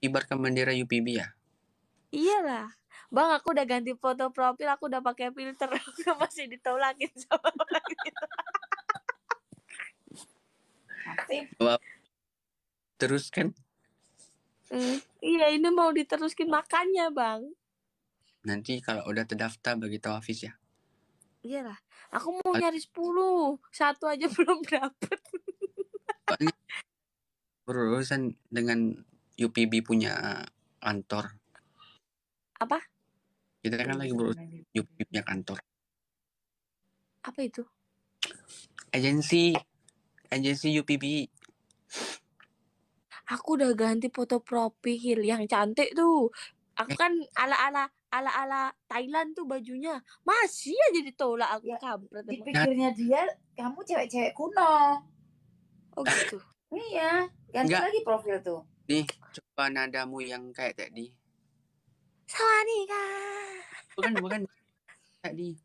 ibarkan bendera UPB ya? Iyalah. Bang, aku udah ganti foto profil, aku udah pakai filter, aku masih ditolakin sama orang itu. Terus kan? Mm, iya, ini mau diteruskin makannya, Bang. Nanti kalau udah terdaftar bagi tawafis Hafiz ya. Iyalah, aku mau nyari 10. Satu aja belum dapet berurusan dengan UPB punya kantor. Apa? Kita kan lagi berurusan UPB punya kantor. Apa itu? Agensi. Agensi UPB. Aku udah ganti foto profil yang cantik tuh. Aku eh. kan ala-ala ala-ala Thailand tuh bajunya masih aja ditolak aku ya, kampret dia kamu cewek-cewek kuno oh gitu iya Ganti Enggak. lagi profil tuh. Nih, coba nadamu yang kayak tadi. Salah nih, Kak. Bukan, bukan. tadi.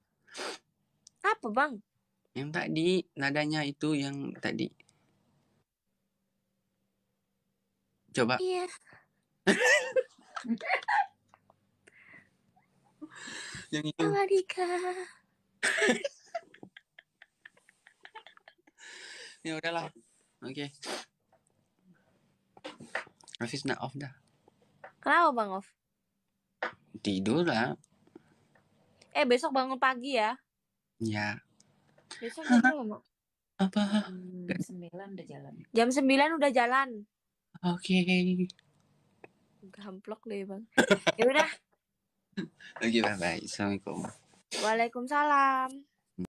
Apa, Bang? Yang tadi, nadanya itu yang tadi. Coba. Iya. yang itu. Salah nih, Kak. ya udahlah. Oke. Okay. Hafiz nak off dah. Kenapa Bang Off? Tidur lah. Eh besok bangun pagi ya. Ya. Besok mau Apa? Jam hmm, sembilan udah jalan. Jam sembilan udah jalan. Oke. Okay. Gamplok deh bang. ya udah. Oke okay, bye bye. Assalamualaikum. Waalaikumsalam.